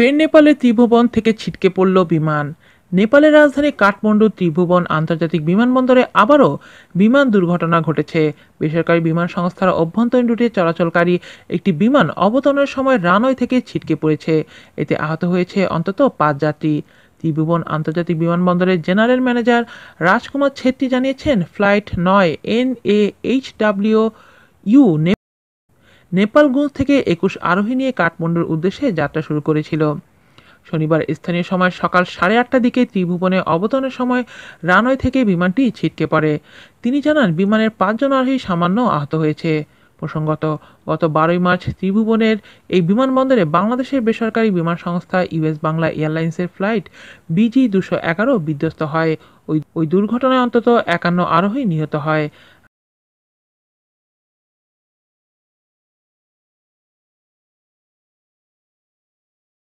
ফের নেপালের ত্রিভুবন থেকে ছিটকে পড়ল বিমান নেপালের রাজধানী কাঠমান্ডু ত্রিভুবন আন্তর্জাতিক বিমানবন্দরে আবারও বিমান দুর্ঘটনা ঘটেছে বেসরকারি বিমান সংস্থার অভ্যন্তরীণ রুটে চলাচলকারী একটি বিমান অবতরণের সময় রানওয়ে থেকে ছিটকে পড়েছে এতে আহত হয়েছে অন্তত পাঁচ যাত্রী ত্রিভুবন আন্তর্জাতিক বিমানবন্দরের জেনারেল ম্যানেজার রাজকুমার ছেত্রী জানিয়েছেন ফ্লাইট নয় N A H W U Nepalgunj থেকে একুশ আরোহী নিয়ে কাঠমান্ডুর উদ্দেশ্যে যাত্রা শুরু করেছিল শনিবার স্থানীয় সময় সকাল সাড়ে আটটার দিকে ত্রিভুবনে অবতরণের সময় রানওয়ে থেকে বিমানটি ছিটকে পড়ে তিনি জানান বিমানের পাঁচজন আরোহী সামান্য আহত হয়েছে প্রসঙ্গত গত বারোই মার্চ ত্রিভুবনের এই বিমানবন্দরে বাংলাদেশের বেসরকারি বিমান সংস্থা ইউএস বাংলা এয়ারলাইন্সের ফ্লাইট বিজি দুশো এগারো বিধ্বস্ত হয় ওই ওই দুর্ঘটনায় অন্তত একান্ন আরোহী নিহত হয়